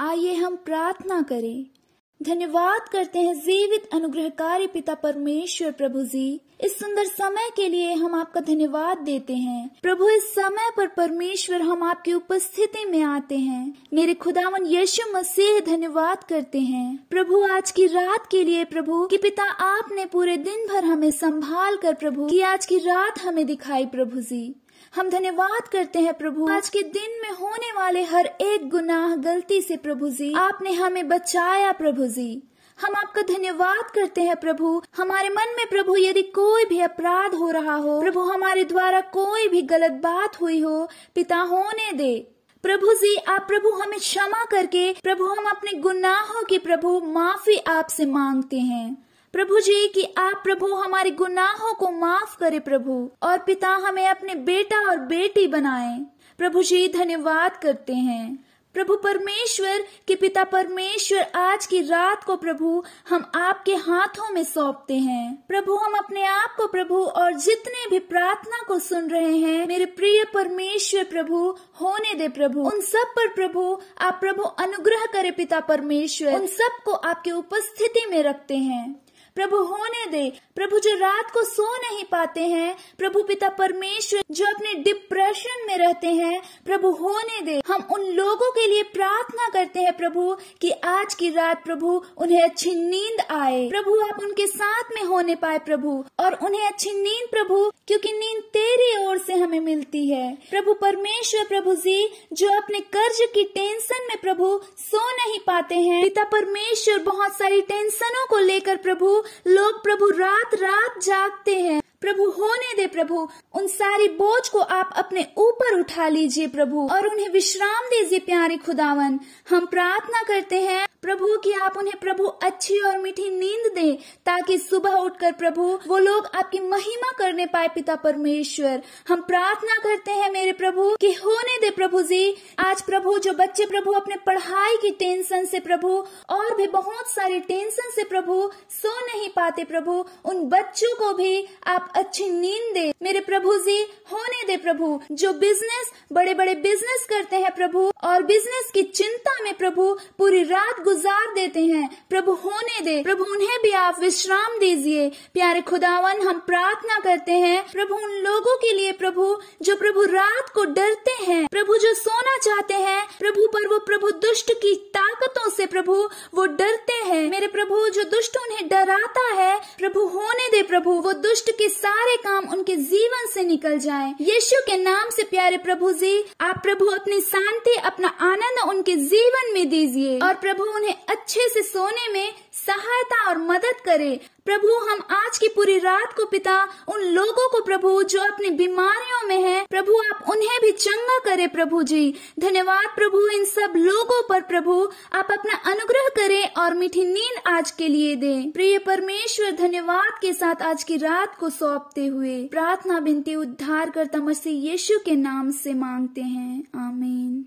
आइए हम प्रार्थना करें धन्यवाद करते हैं जीवित अनुग्रहकारी पिता परमेश्वर प्रभु जी इस सुंदर समय के लिए हम आपका धन्यवाद देते हैं प्रभु इस समय पर परमेश्वर हम आपकी उपस्थिति में आते हैं मेरे खुदावन यीशु मसीह धन्यवाद करते हैं प्रभु आज की रात के लिए प्रभु कि पिता आपने पूरे दिन भर हमें संभाल कर प्रभु कि आज की रात हमें दिखाई प्रभु जी हम धन्यवाद करते हैं प्रभु आज के दिन में होने वाले हर एक गुनाह गलती से प्रभु जी आपने हमें बचाया प्रभु जी हम आपका धन्यवाद करते हैं प्रभु हमारे मन में प्रभु यदि कोई भी अपराध हो रहा हो प्रभु हमारे द्वारा कोई भी गलत बात हुई हो पिता होने दे प्रभु जी आप प्रभु हमें क्षमा करके प्रभु हम अपने गुनाहों की प्रभु माफी आपसे मांगते हैं प्रभु जी कि आप प्रभु हमारे गुनाहों को माफ करे प्रभु और पिता हमें अपने बेटा और बेटी बनाए प्रभु जी धन्यवाद करते हैं प्रभु परमेश्वर के पिता परमेश्वर आज की रात को प्रभु हम आपके हाथों में सौंपते हैं प्रभु हम अपने आप को प्रभु और जितने भी प्रार्थना को सुन रहे हैं मेरे प्रिय परमेश्वर प्रभु होने दे प्रभु उन सब पर प्रभु आप प्रभु अनुग्रह करे पिता परमेश्वर उन सबको आपके उपस्थिति में रखते हैं प्रभु होने दे प्रभु जो रात को सो नहीं पाते हैं प्रभु पिता परमेश्वर जो अपने डिप रहते हैं प्रभु होने दे हम उन लोगों के लिए प्रार्थना करते हैं प्रभु कि आज की रात प्रभु उन्हें अच्छी नींद आए प्रभु आप उनके साथ में होने पाए प्रभु और उन्हें अच्छी नींद प्रभु क्योंकि नींद तेरी ओर से हमें मिलती है प्रभु परमेश्वर प्रभु जी जो अपने कर्ज की टेंशन में प्रभु सो नहीं पाते हैं पिता परमेश्वर बहुत सारी टेंशनों को लेकर प्रभु लोग प्रभु रात रात जागते हैं प्रभु होने दे प्रभु उन सारी बोझ को आप अपने ऊपर उठा लीजिए प्रभु और उन्हें विश्राम दीजिए प्यारे खुदावन हम प्रार्थना करते हैं प्रभु कि आप उन्हें प्रभु अच्छी और मीठी नींद दे ताकि सुबह उठकर प्रभु वो लोग आपकी महिमा करने पाए पिता परमेश्वर हम प्रार्थना करते हैं मेरे प्रभु कि होने दे प्रभु जी आज प्रभु जो बच्चे प्रभु अपने पढ़ाई की टेंशन से प्रभु और भी बहुत सारी टेंशन से प्रभु सो नहीं पाते प्रभु उन बच्चों को भी आप अच्छी नींद दे मेरे प्रभु जी होने दे प्रभु जो बिजनेस बड़े बड़े बिजनेस करते हैं प्रभु और बिजनेस की चिंता में प्रभु पूरी रात गुजार देते हैं प्रभु होने दे प्रभु उन्हें भी आप विश्राम दीजिए प्यारे खुदावन हम प्रार्थना करते हैं प्रभु उन लोगों के लिए प्रभु जो प्रभु रात को डरते हैं प्रभु जो सोना चाहते हैं प्रभु पर वो प्रभु दुष्ट की ताकतों से प्रभु वो डरते हैं मेरे प्रभु जो दुष्ट उन्हें डराता है प्रभु होने दे प्रभु वो दुष्ट के सारे काम उनके जीवन से निकल जाए पाए यीशु के नाम से प्यारे प्रभु जी आप प्रभु अपनी शांति अपना आनंद उनके जीवन में दीजिए और प्रभु उन्हें अच्छे से सोने में सहायता और मदद करे प्रभु हम आज की पूरी रात को पिता उन लोगों को प्रभु जो अपनी बीमारियों में हैं प्रभु आप उन्हें भी चंगा करें प्रभु जी धन्यवाद प्रभु इन सब लोगों पर प्रभु आप अपना अनुग्रह करें और मीठी नींद आज के लिए दें प्रिय परमेश्वर धन्यवाद के साथ आज की रात को सौंपते हुए प्रार्थना बिनती उद्धार करता मसीह यीशु के नाम से मांगते हैं आमीन